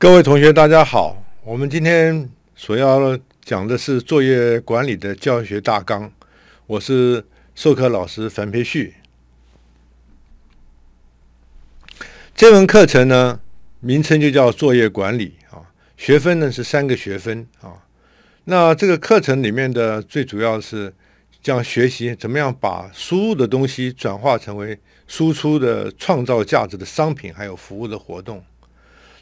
各位同学，大家好。我们今天所要讲的是作业管理的教学大纲。我是授课老师樊培旭。这门课程呢，名称就叫作业管理啊。学分呢是三个学分啊。那这个课程里面的最主要是将学习怎么样把输入的东西转化成为输出的创造价值的商品还有服务的活动。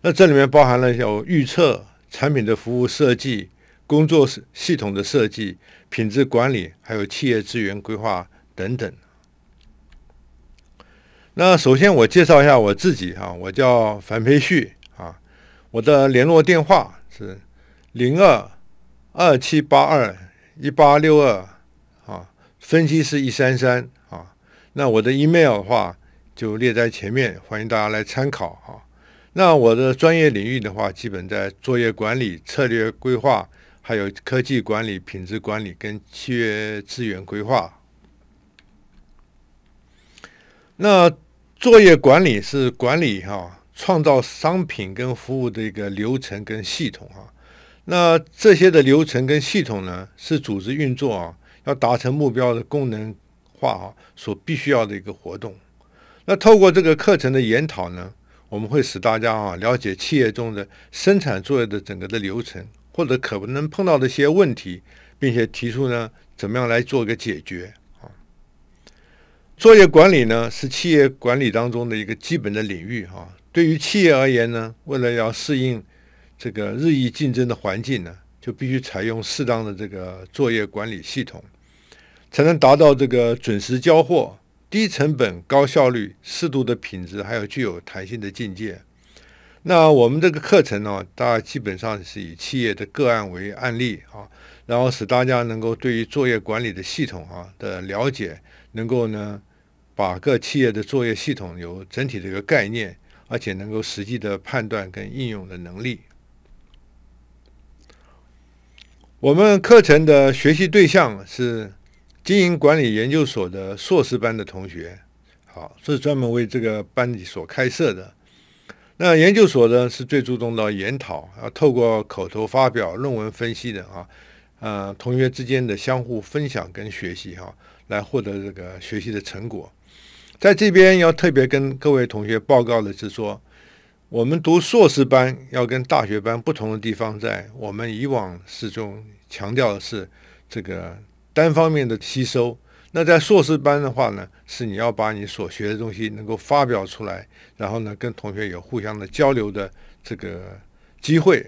那这里面包含了有预测产品的服务设计、工作系统的设计、品质管理，还有企业资源规划等等。那首先我介绍一下我自己啊，我叫樊培旭啊，我的联络电话是零二二七八二一八六二啊，分机是一三三啊。那我的 email 的话就列在前面，欢迎大家来参考啊。那我的专业领域的话，基本在作业管理、策略规划，还有科技管理、品质管理跟契约资源规划。那作业管理是管理哈，创造商品跟服务的一个流程跟系统啊。那这些的流程跟系统呢，是组织运作啊，要达成目标的功能化啊，所必须要的一个活动。那透过这个课程的研讨呢？我们会使大家啊了解企业中的生产作业的整个的流程，或者可能碰到的一些问题，并且提出呢怎么样来做一个解决啊。作业管理呢是企业管理当中的一个基本的领域啊。对于企业而言呢，为了要适应这个日益竞争的环境呢，就必须采用适当的这个作业管理系统，才能达到这个准时交货。低成本、高效率、适度的品质，还有具有弹性的境界。那我们这个课程呢，大家基本上是以企业的个案为案例啊，然后使大家能够对于作业管理的系统啊的了解，能够呢把各企业的作业系统有整体的一个概念，而且能够实际的判断跟应用的能力。我们课程的学习对象是。经营管理研究所的硕士班的同学，好，是专门为这个班里所开设的。那研究所呢，是最注重到研讨啊，透过口头发表、论文分析的啊，呃，同学之间的相互分享跟学习哈，来获得这个学习的成果。在这边要特别跟各位同学报告的是说，我们读硕士班要跟大学班不同的地方，在我们以往始终强调的是这个。单方面的吸收。那在硕士班的话呢，是你要把你所学的东西能够发表出来，然后呢，跟同学有互相的交流的这个机会。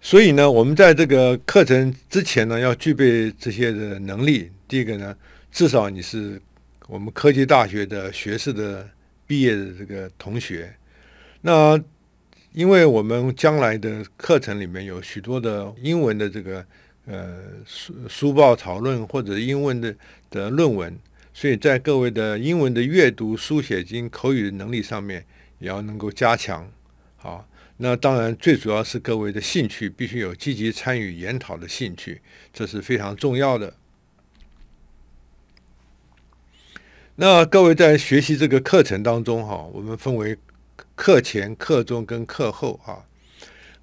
所以呢，我们在这个课程之前呢，要具备这些的能力。第一个呢，至少你是我们科技大学的学士的毕业的这个同学。那因为我们将来的课程里面有许多的英文的这个。呃，书书报、讨论或者英文的的论文，所以在各位的英文的阅读、书写经及口语的能力上面，也要能够加强好，那当然，最主要是各位的兴趣必须有积极参与研讨的兴趣，这是非常重要的。那各位在学习这个课程当中，哈，我们分为课前、课中跟课后啊。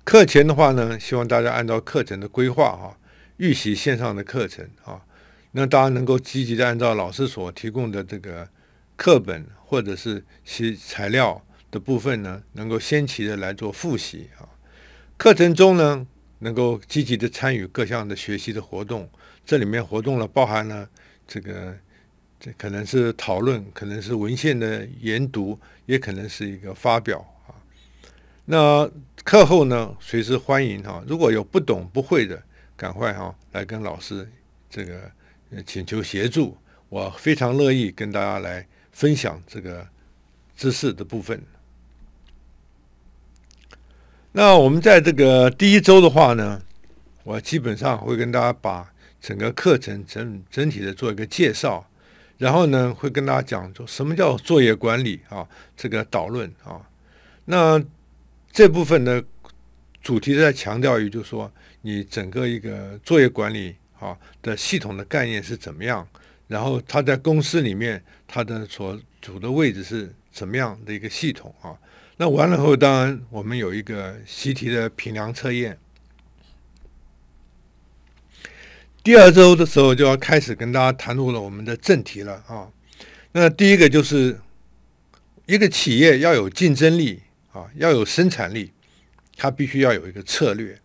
课前的话呢，希望大家按照课程的规划啊。预习线上的课程啊，那大家能够积极的按照老师所提供的这个课本或者是其材料的部分呢，能够先期的来做复习啊。课程中呢，能够积极的参与各项的学习的活动，这里面活动呢包含了这个这可能是讨论，可能是文献的研读，也可能是一个发表啊。那课后呢，随时欢迎啊，如果有不懂不会的。赶快哈来跟老师这个请求协助，我非常乐意跟大家来分享这个知识的部分。那我们在这个第一周的话呢，我基本上会跟大家把整个课程整整体的做一个介绍，然后呢会跟大家讲说什么叫作业管理啊，这个导论啊，那这部分的主题在强调于就是说。你整个一个作业管理啊的系统的概念是怎么样？然后他在公司里面他的所处的位置是怎么样的一个系统啊？那完了后，当然我们有一个习题的评量测验。第二周的时候就要开始跟大家谈入了我们的正题了啊。那第一个就是一个企业要有竞争力啊，要有生产力，它必须要有一个策略。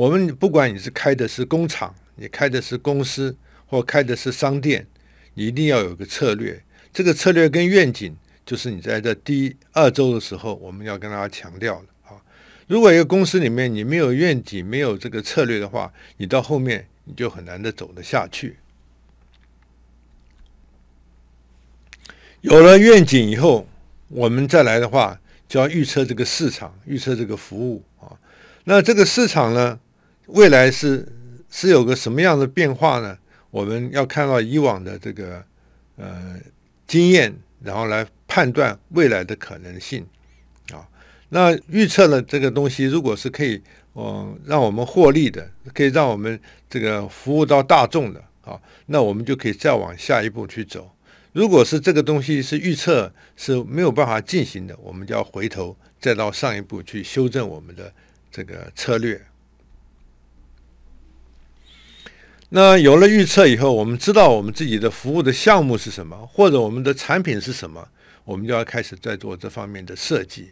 我们不管你是开的是工厂，你开的是公司，或开的是商店，你一定要有个策略。这个策略跟愿景，就是你在这第二周的时候，我们要跟大家强调的啊。如果一个公司里面你没有愿景，没有这个策略的话，你到后面你就很难的走得下去。有了愿景以后，我们再来的话，就要预测这个市场，预测这个服务啊。那这个市场呢？未来是是有个什么样的变化呢？我们要看到以往的这个呃经验，然后来判断未来的可能性啊。那预测了这个东西如果是可以呃让我们获利的，可以让我们这个服务到大众的啊，那我们就可以再往下一步去走。如果是这个东西是预测是没有办法进行的，我们就要回头再到上一步去修正我们的这个策略。那有了预测以后，我们知道我们自己的服务的项目是什么，或者我们的产品是什么，我们就要开始在做这方面的设计。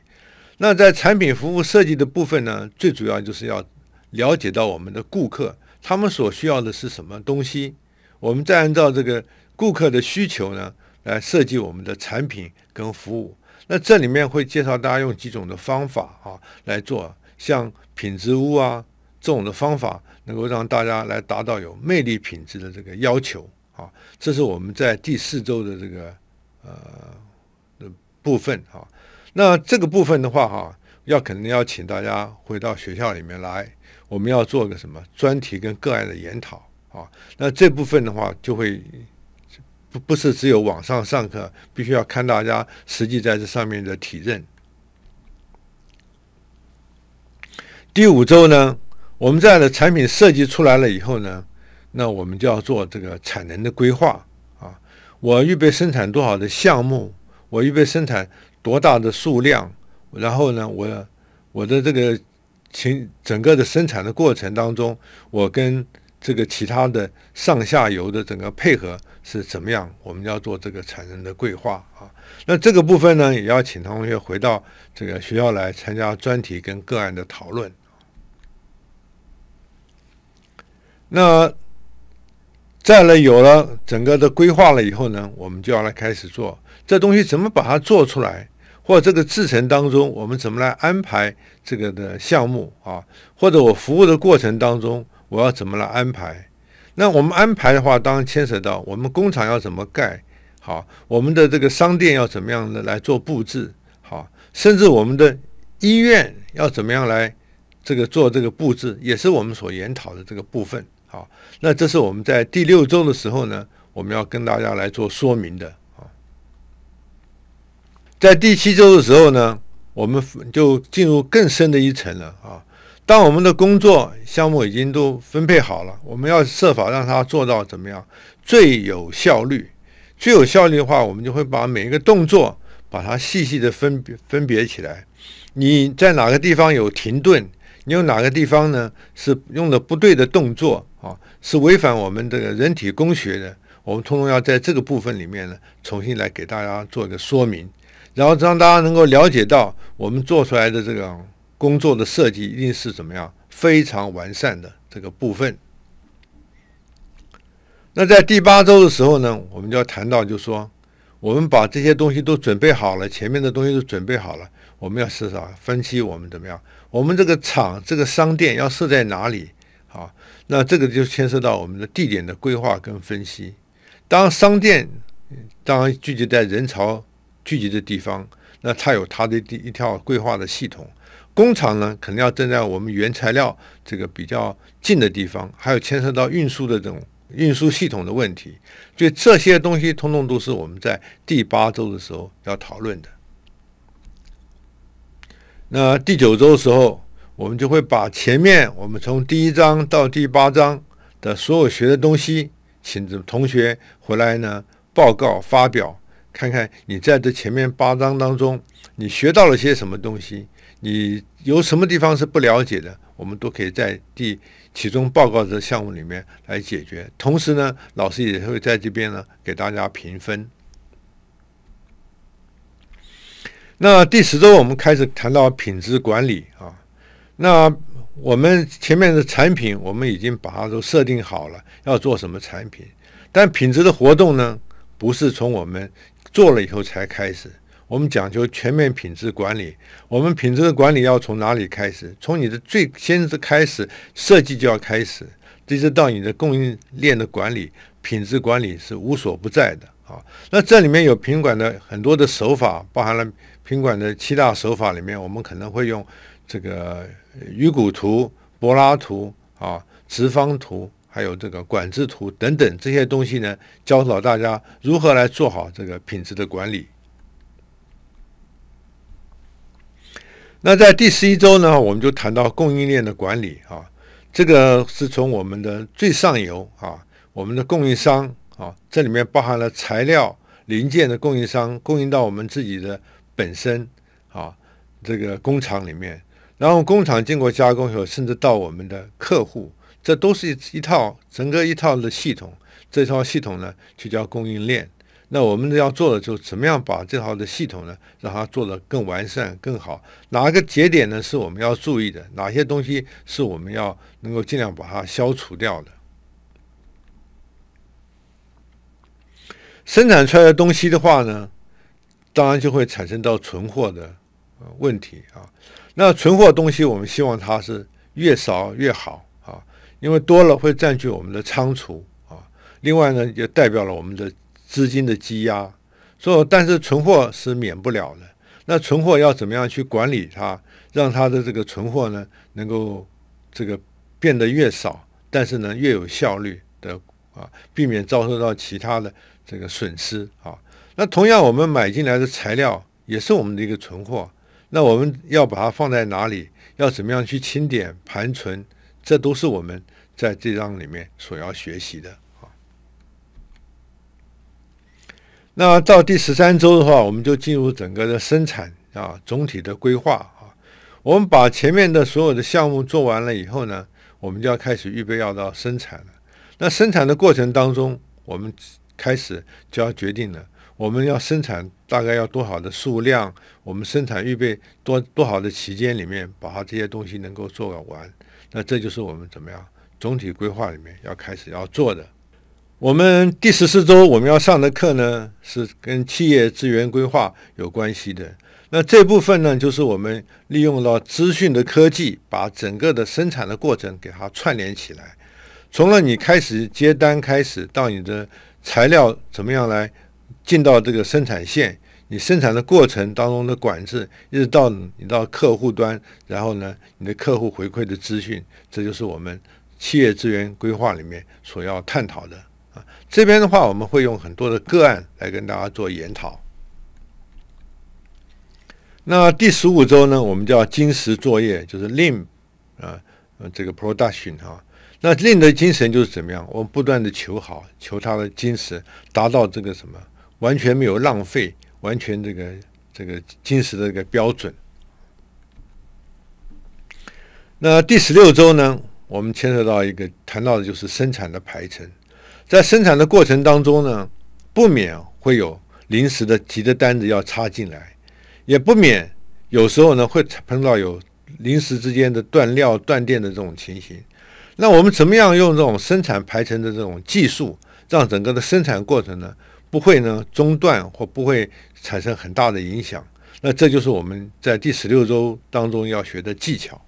那在产品服务设计的部分呢，最主要就是要了解到我们的顾客他们所需要的是什么东西，我们再按照这个顾客的需求呢来设计我们的产品跟服务。那这里面会介绍大家用几种的方法啊来做，像品质屋啊这种的方法。能够让大家来达到有魅力品质的这个要求啊，这是我们在第四周的这个呃部分啊。那这个部分的话哈，要肯定要请大家回到学校里面来，我们要做个什么专题跟个案的研讨啊。那这部分的话，就会不不是只有网上上课，必须要看大家实际在这上面的体认。第五周呢？我们这样的产品设计出来了以后呢，那我们就要做这个产能的规划啊。我预备生产多少的项目，我预备生产多大的数量，然后呢，我我的这个情整个的生产的过程当中，我跟这个其他的上下游的整个配合是怎么样？我们要做这个产能的规划啊。那这个部分呢，也要请同学回到这个学校来参加专题跟个案的讨论。那再来有了整个的规划了以后呢，我们就要来开始做这东西怎么把它做出来，或这个制成当中我们怎么来安排这个的项目啊，或者我服务的过程当中我要怎么来安排？那我们安排的话，当然牵涉到我们工厂要怎么盖好，我们的这个商店要怎么样的来做布置好，甚至我们的医院要怎么样来这个做这个布置，也是我们所研讨的这个部分。好，那这是我们在第六周的时候呢，我们要跟大家来做说明的啊。在第七周的时候呢，我们就进入更深的一层了啊。当我们的工作项目已经都分配好了，我们要设法让它做到怎么样最有效率。最有效率的话，我们就会把每一个动作把它细细的分别分别起来。你在哪个地方有停顿？你有哪个地方呢？是用的不对的动作？啊，是违反我们这个人体工学的。我们通通要在这个部分里面呢，重新来给大家做一个说明，然后让大家能够了解到，我们做出来的这个工作的设计一定是怎么样非常完善的这个部分。那在第八周的时候呢，我们就要谈到，就说我们把这些东西都准备好了，前面的东西都准备好了，我们要设啥？分析我们怎么样？我们这个厂、这个商店要设在哪里？好，那这个就牵涉到我们的地点的规划跟分析。当商店当然聚集在人潮聚集的地方，那它有它的第一条规划的系统。工厂呢，肯定要站在我们原材料这个比较近的地方，还有牵涉到运输的这种运输系统的问题。所以这些东西通通都是我们在第八周的时候要讨论的。那第九周时候。我们就会把前面我们从第一章到第八章的所有学的东西，请同学回来呢报告发表，看看你在这前面八章当中，你学到了些什么东西，你有什么地方是不了解的，我们都可以在第其中报告的项目里面来解决。同时呢，老师也会在这边呢给大家评分。那第十周我们开始谈到品质管理啊。那我们前面的产品，我们已经把它都设定好了，要做什么产品。但品质的活动呢，不是从我们做了以后才开始。我们讲究全面品质管理。我们品质的管理要从哪里开始？从你的最先的开始，设计就要开始，一直到你的供应链的管理，品质管理是无所不在的啊。那这里面有品管的很多的手法，包含了品管的七大手法里面，我们可能会用。这个鱼骨图、柏拉图啊、直方图，还有这个管制图等等这些东西呢，教导大家如何来做好这个品质的管理。那在第十一周呢，我们就谈到供应链的管理啊，这个是从我们的最上游啊，我们的供应商啊，这里面包含了材料、零件的供应商供应到我们自己的本身啊，这个工厂里面。然后工厂经过加工以后，甚至到我们的客户，这都是一一套整个一套的系统。这套系统呢，就叫供应链。那我们要做的就是怎么样把这套的系统呢，让它做的更完善、更好。哪个节点呢是我们要注意的？哪些东西是我们要能够尽量把它消除掉的？生产出来的东西的话呢，当然就会产生到存货的问题啊。那存货东西，我们希望它是越少越好啊，因为多了会占据我们的仓储啊。另外呢，也代表了我们的资金的积压。所以，但是存货是免不了的。那存货要怎么样去管理它，让它的这个存货呢，能够这个变得越少，但是呢越有效率的啊，避免遭受到其他的这个损失啊。那同样，我们买进来的材料也是我们的一个存货。那我们要把它放在哪里？要怎么样去清点盘存？这都是我们在这章里面所要学习的啊。那到第十三周的话，我们就进入整个的生产啊，总体的规划啊。我们把前面的所有的项目做完了以后呢，我们就要开始预备要到生产了。那生产的过程当中，我们开始就要决定了，我们要生产。大概要多少的数量？我们生产预备多多少的期间里面，把它这些东西能够做完，那这就是我们怎么样总体规划里面要开始要做的。我们第十四周我们要上的课呢，是跟企业资源规划有关系的。那这部分呢，就是我们利用了资讯的科技，把整个的生产的过程给它串联起来，从了你开始接单开始，到你的材料怎么样来。进到这个生产线，你生产的过程当中的管制，一直到你到客户端，然后呢，你的客户回馈的资讯，这就是我们企业资源规划里面所要探讨的啊。这边的话，我们会用很多的个案来跟大家做研讨。那第十五周呢，我们叫金石作业，就是 Lean 啊，这个 Production 啊。那 Lean 的精神就是怎么样？我们不断的求好，求它的精神，达到这个什么？完全没有浪费，完全这个这个金石的一个标准。那第十六周呢，我们牵涉到一个谈到的就是生产的排程。在生产的过程当中呢，不免会有临时的急的单子要插进来，也不免有时候呢会碰到有临时之间的断料、断电的这种情形。那我们怎么样用这种生产排程的这种技术，让整个的生产过程呢？不会呢，中断或不会产生很大的影响。那这就是我们在第十六周当中要学的技巧。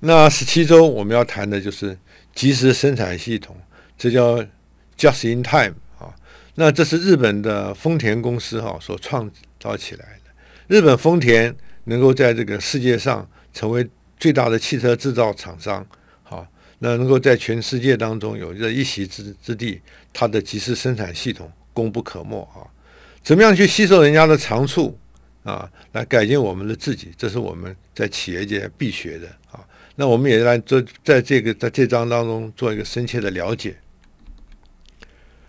那十七周我们要谈的就是及时生产系统，这叫 just in time 啊。那这是日本的丰田公司哈所创造起来的。日本丰田能够在这个世界上成为最大的汽车制造厂商。那能够在全世界当中有着一席之之地，它的集时生产系统功不可没啊！怎么样去吸收人家的长处啊，来改进我们的自己，这是我们在企业界必学的啊。那我们也来做在这个在这章当中做一个深切的了解。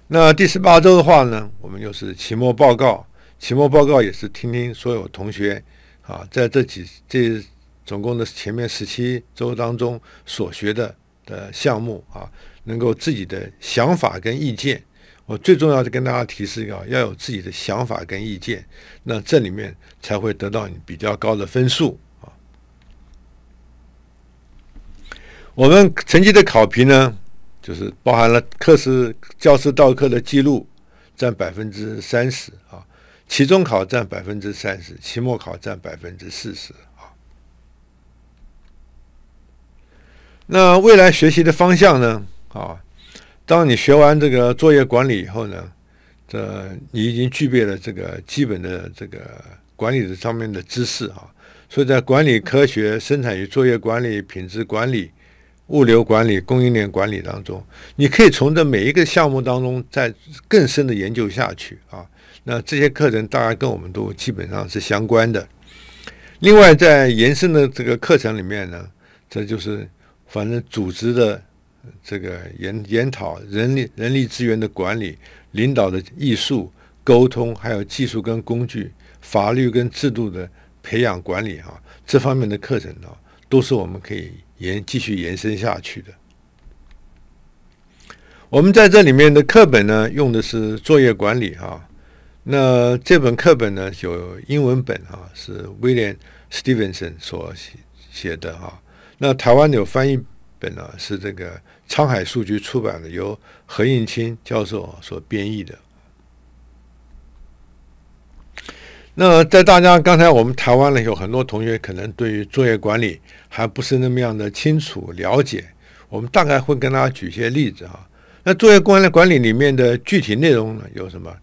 那第十八周的话呢，我们就是期末报告，期末报告也是听听所有同学啊，在这几这总共的前面十七周当中所学的。的项目啊，能够自己的想法跟意见，我最重要的跟大家提示一个，要有自己的想法跟意见，那这里面才会得到你比较高的分数啊。我们成绩的考评呢，就是包含了课时教师到课的记录占百分之三十啊，期中考占百分之三十，期末考占百分之四十。那未来学习的方向呢？啊，当你学完这个作业管理以后呢，这你已经具备了这个基本的这个管理的上面的知识啊。所以在管理科学、生产与作业管理、品质管理、物流管理、供应链管理当中，你可以从这每一个项目当中再更深的研究下去啊。那这些课程大然跟我们都基本上是相关的。另外，在延伸的这个课程里面呢，这就是。反正组织的这个研研讨人力人力资源的管理、领导的艺术、沟通，还有技术跟工具、法律跟制度的培养管理啊，这方面的课程呢，都是我们可以延继续延伸下去的。我们在这里面的课本呢，用的是《作业管理》啊，那这本课本呢，有英文本啊，是威廉·史蒂文森所写的啊。那台湾有翻译本呢，是这个沧海书局出版的，由何应钦教授所编译的。那在大家刚才，我们台湾呢有很多同学可能对于作业管理还不是那么样的清楚了解。我们大概会跟大家举一些例子啊。那作业管理管理里面的具体内容呢有什么？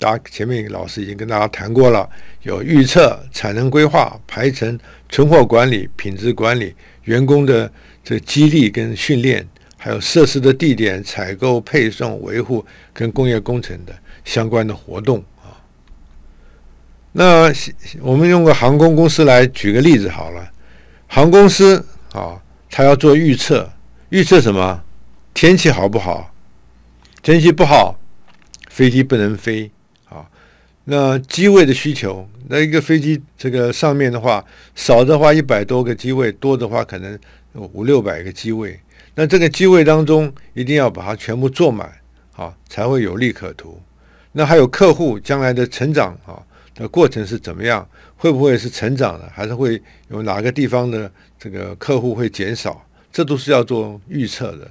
大家前面老师已经跟大家谈过了，有预测、产能规划、排程、存货管理、品质管理、员工的这激励跟训练，还有设施的地点、采购、配送、维护跟工业工程的相关的活动啊。那我们用个航空公司来举个例子好了，航空公司啊，它要做预测，预测什么？天气好不好？天气不好，飞机不能飞。那机位的需求，那一个飞机这个上面的话，少的话一百多个机位，多的话可能五六百个机位。那这个机位当中，一定要把它全部坐满，啊，才会有利可图。那还有客户将来的成长啊，的过程是怎么样？会不会是成长的，还是会有哪个地方的这个客户会减少？这都是要做预测的。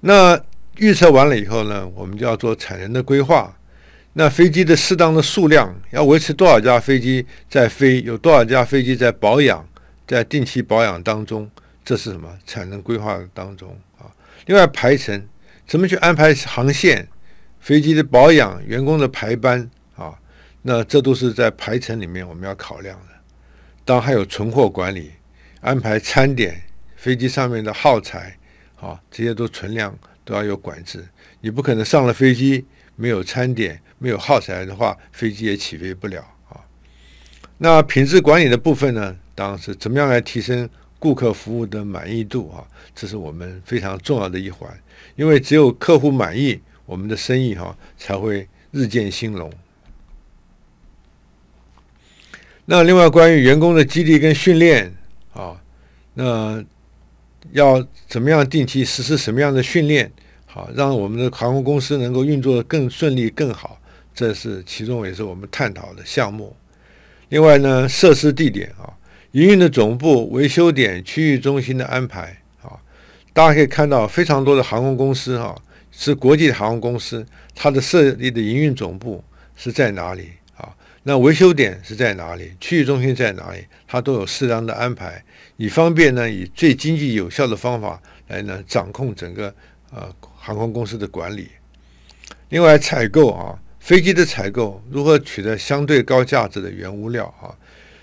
那预测完了以后呢，我们就要做产能的规划。那飞机的适当的数量要维持多少架飞机在飞，有多少架飞机在保养，在定期保养当中，这是什么产能规划当中啊？另外排程怎么去安排航线、飞机的保养、员工的排班啊？那这都是在排程里面我们要考量的。当还有存货管理、安排餐点、飞机上面的耗材啊，这些都存量都要有管制。你不可能上了飞机没有餐点。没有耗材的话，飞机也起飞不了啊。那品质管理的部分呢？当然是怎么样来提升顾客服务的满意度啊？这是我们非常重要的一环，因为只有客户满意，我们的生意哈才会日渐兴隆。那另外，关于员工的激励跟训练啊，那要怎么样定期实施什么样的训练？好，让我们的航空公司能够运作的更顺利、更好。这是其中也是我们探讨的项目。另外呢，设施地点啊，营运的总部、维修点、区域中心的安排啊，大家可以看到，非常多的航空公司啊，是国际航空公司，它的设立的营运总部是在哪里啊？那维修点是在哪里？区域中心在哪里？它都有适当的安排，以方便呢，以最经济有效的方法来呢，掌控整个呃航空公司的管理。另外，采购啊。飞机的采购如何取得相对高价值的原物料啊？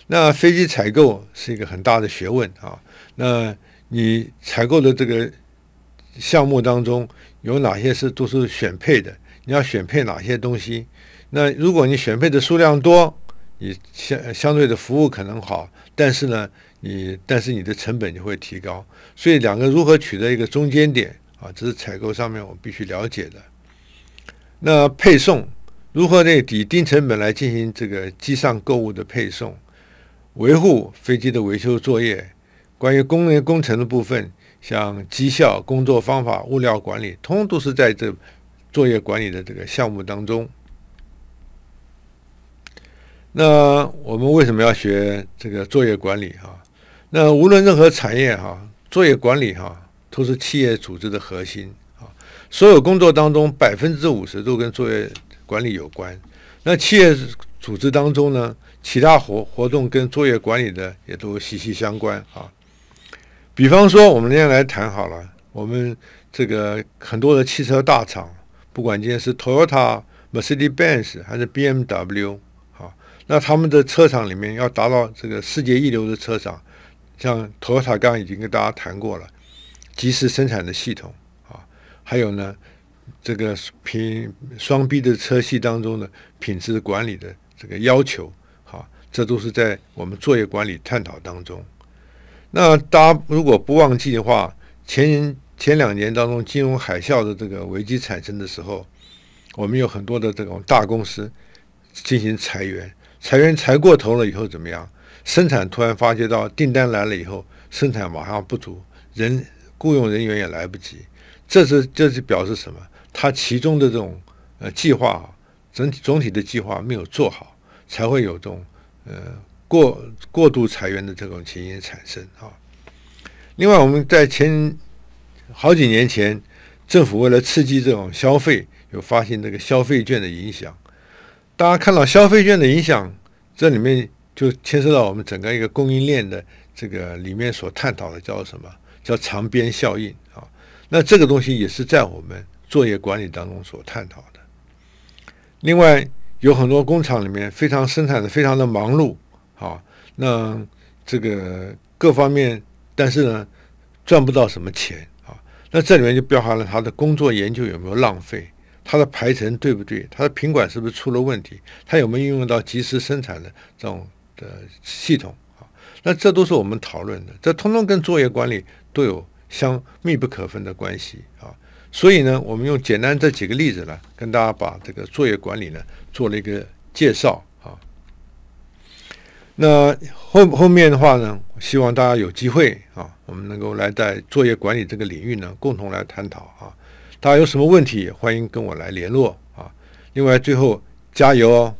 那飞机采购是一个很大的学问啊。那你采购的这个项目当中有哪些是都是选配的？你要选配哪些东西？那如果你选配的数量多，你相相对的服务可能好，但是呢，你但是你的成本就会提高。所以两个如何取得一个中间点啊？这是采购上面我们必须了解的。那配送。如何呢？以低成本来进行这个机上购物的配送、维护飞机的维修作业。关于工业工程的部分，像绩效、工作方法、物料管理，通都是在这作业管理的这个项目当中。那我们为什么要学这个作业管理？哈，那无论任何产业，哈，作业管理，哈，都是企业组织的核心啊。所有工作当中，百分之五十都跟作业。管理有关，那企业组织当中呢，其他活活动跟作业管理的也都息息相关啊。比方说，我们今天来谈好了，我们这个很多的汽车大厂，不管今天是 Toyota、Mercedes-Benz 还是 BMW 啊，那他们的车厂里面要达到这个世界一流的车厂，像 Toyota 刚刚已经跟大家谈过了，及时生产的系统啊，还有呢。这个品双 B 的车系当中的品质管理的这个要求，好，这都是在我们作业管理探讨当中。那大家如果不忘记的话，前前两年当中金融海啸的这个危机产生的时候，我们有很多的这种大公司进行裁员，裁员裁过头了以后怎么样？生产突然发觉到订单来了以后，生产马上不足，人雇佣人员也来不及。这是这是表示什么？它其中的这种呃计划，整体总体的计划没有做好，才会有这种呃过过度裁员的这种情形产生啊。另外，我们在前好几年前，政府为了刺激这种消费，有发行这个消费券的影响。大家看到消费券的影响，这里面就牵涉到我们整个一个供应链的这个里面所探讨的，叫什么叫长边效应啊？那这个东西也是在我们。作业管理当中所探讨的，另外有很多工厂里面非常生产的非常的忙碌啊，那这个各方面，但是呢赚不到什么钱啊，那这里面就包含了他的工作研究有没有浪费，他的排程对不对，他的品管是不是出了问题，他有没有运用到及时生产的这种的系统啊？那这都是我们讨论的，这通通跟作业管理都有相密不可分的关系啊。所以呢，我们用简单这几个例子呢，跟大家把这个作业管理呢做了一个介绍啊。那后后面的话呢，希望大家有机会啊，我们能够来在作业管理这个领域呢，共同来探讨啊。大家有什么问题，欢迎跟我来联络啊。另外，最后加油哦！